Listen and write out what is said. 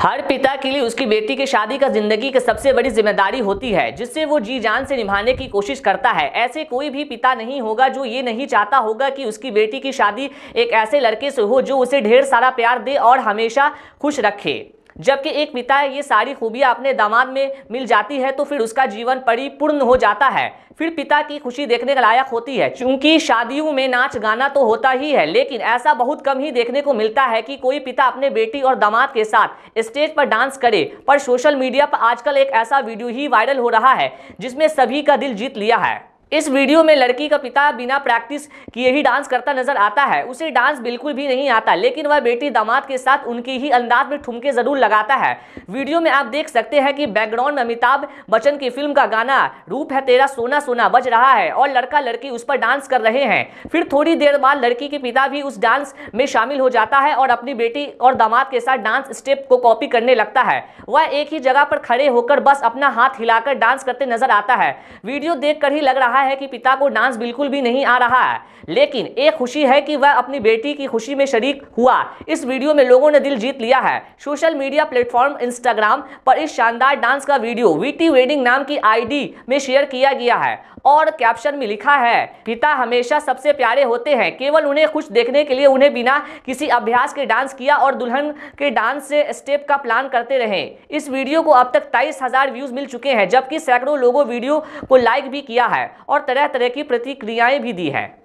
हर पिता के लिए उसकी बेटी की शादी का जिंदगी की सबसे बड़ी जिम्मेदारी होती है जिससे वो जी जान से निभाने की कोशिश करता है ऐसे कोई भी पिता नहीं होगा जो ये नहीं चाहता होगा कि उसकी बेटी की शादी एक ऐसे लड़के से हो जो उसे ढेर सारा प्यार दे और हमेशा खुश रखे जबकि एक पिता है ये सारी खूबियाँ अपने दामाद में मिल जाती है तो फिर उसका जीवन परिपूर्ण हो जाता है फिर पिता की खुशी देखने के लायक होती है क्योंकि शादियों में नाच गाना तो होता ही है लेकिन ऐसा बहुत कम ही देखने को मिलता है कि कोई पिता अपने बेटी और दामाद के साथ स्टेज पर डांस करे पर सोशल मीडिया पर आजकल एक ऐसा वीडियो ही वायरल हो रहा है जिसमें सभी का दिल जीत लिया है इस वीडियो में लड़की का पिता बिना प्रैक्टिस किए ही डांस करता नजर आता है उसे डांस बिल्कुल भी नहीं आता लेकिन वह बेटी दामाद के साथ उनकी ही अंदाज में ठुमके जरूर लगाता है वीडियो में आप देख सकते हैं कि बैकग्राउंड में अमिताभ बच्चन की फिल्म का गाना रूप है तेरा सोना सोना बज रहा है और लड़का लड़की उस पर डांस कर रहे हैं फिर थोड़ी देर बाद लड़की के पिता भी उस डांस में शामिल हो जाता है और अपनी बेटी और दामाद के साथ डांस स्टेप को कॉपी करने लगता है वह एक ही जगह पर खड़े होकर बस अपना हाथ हिलाकर डांस करते नजर आता है वीडियो देख ही लग रहा रहा है कि पिता को डांस बिल्कुल भी नहीं आ रहा है लेकिन एक खुशी है कि वह अपनी बेटी की खुशी में शरीक हुआ इस वीडियो में लोगों ने दिल जीत लिया है सोशल मीडिया प्लेटफॉर्म इंस्टाग्राम पर इस शानदार डांस का वीडियो वीटी वेडिंग नाम की आईडी में शेयर किया गया है और कैप्शन में लिखा है पिता हमेशा सबसे प्यारे होते हैं केवल उन्हें खुश देखने के लिए उन्हें बिना किसी अभ्यास के डांस किया और दुल्हन के डांस से स्टेप का प्लान करते रहे इस वीडियो को अब तक तेईस हजार व्यूज मिल चुके हैं जबकि सैकड़ों लोगों वीडियो को लाइक भी किया है और तरह तरह की प्रतिक्रियाएं भी दी हैं